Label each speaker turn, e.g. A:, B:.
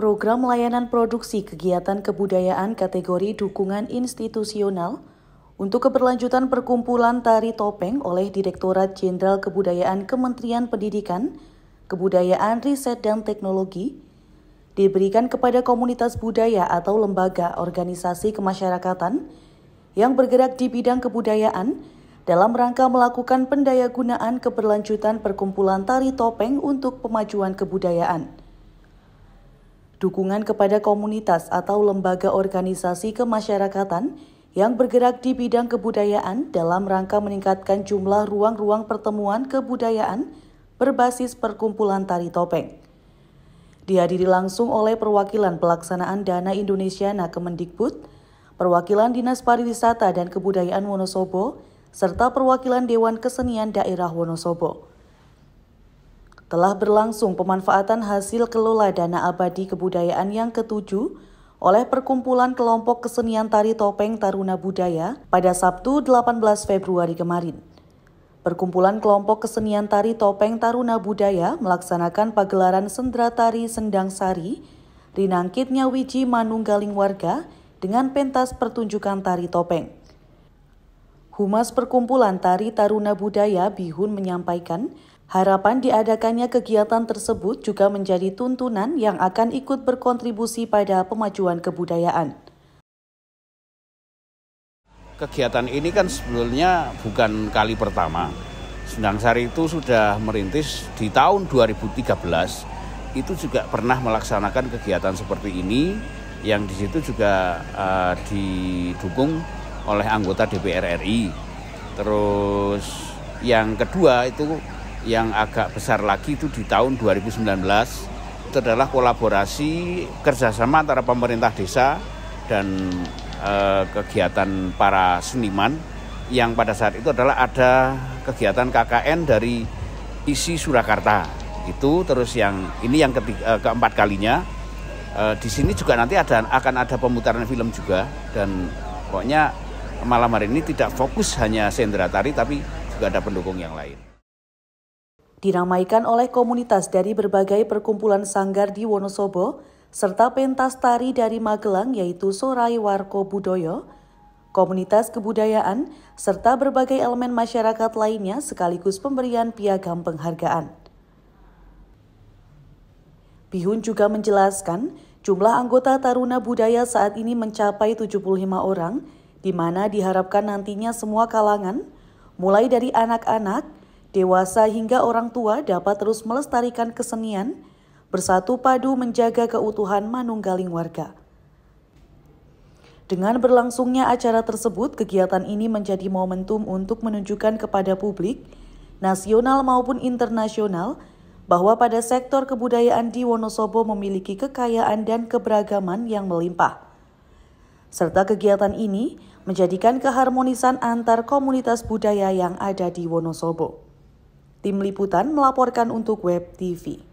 A: Program Layanan Produksi Kegiatan Kebudayaan kategori Dukungan Institusional untuk keberlanjutan perkumpulan tari topeng oleh Direktorat Jenderal Kebudayaan Kementerian Pendidikan, Kebudayaan Riset dan Teknologi diberikan kepada komunitas budaya atau lembaga organisasi kemasyarakatan yang bergerak di bidang kebudayaan dalam rangka melakukan pendayagunaan keberlanjutan perkumpulan tari topeng untuk pemajuan kebudayaan dukungan kepada komunitas atau lembaga organisasi kemasyarakatan yang bergerak di bidang kebudayaan dalam rangka meningkatkan jumlah ruang-ruang pertemuan kebudayaan berbasis perkumpulan tari topeng. Dihadiri langsung oleh perwakilan pelaksanaan Dana Indonesia Nakemendikbud, perwakilan Dinas Pariwisata dan Kebudayaan Wonosobo, serta perwakilan Dewan Kesenian Daerah Wonosobo telah berlangsung pemanfaatan hasil kelola dana abadi kebudayaan yang ketujuh oleh Perkumpulan Kelompok Kesenian Tari Topeng Taruna Budaya pada Sabtu 18 Februari kemarin. Perkumpulan Kelompok Kesenian Tari Topeng Taruna Budaya melaksanakan pagelaran sendra tari Sendang Sari, Rinangkit Nyawiji Manunggaling Warga dengan pentas pertunjukan tari topeng. Humas Perkumpulan Tari Taruna Budaya Bihun menyampaikan Harapan diadakannya kegiatan tersebut juga menjadi tuntunan yang akan ikut berkontribusi pada pemajuan kebudayaan.
B: Kegiatan ini kan sebelumnya bukan kali pertama. Sendang Sari itu sudah merintis di tahun 2013 itu juga pernah melaksanakan kegiatan seperti ini yang di situ juga uh, didukung oleh anggota DPR RI. Terus yang kedua itu yang agak besar lagi itu di tahun 2019 itu adalah kolaborasi kerjasama antara pemerintah desa dan eh, kegiatan para seniman yang pada saat itu adalah ada kegiatan KKN dari isi Surakarta itu terus yang ini yang ketiga, eh, keempat kalinya e, di sini juga nanti ada akan ada pemutaran film juga dan pokoknya malam hari ini tidak fokus hanya sendera Tari tapi juga ada pendukung yang lain.
A: Diramaikan oleh komunitas dari berbagai perkumpulan sanggar di Wonosobo, serta pentas tari dari Magelang yaitu Sorai Warko Budoyo, komunitas kebudayaan, serta berbagai elemen masyarakat lainnya sekaligus pemberian piagam penghargaan. Bihun juga menjelaskan, jumlah anggota Taruna Budaya saat ini mencapai 75 orang, di mana diharapkan nantinya semua kalangan, mulai dari anak-anak, Dewasa hingga orang tua dapat terus melestarikan kesenian, bersatu padu menjaga keutuhan manunggaling warga. Dengan berlangsungnya acara tersebut, kegiatan ini menjadi momentum untuk menunjukkan kepada publik, nasional maupun internasional, bahwa pada sektor kebudayaan di Wonosobo memiliki kekayaan dan keberagaman yang melimpah. Serta kegiatan ini menjadikan keharmonisan antar komunitas budaya yang ada di Wonosobo. Tim liputan melaporkan untuk Web TV.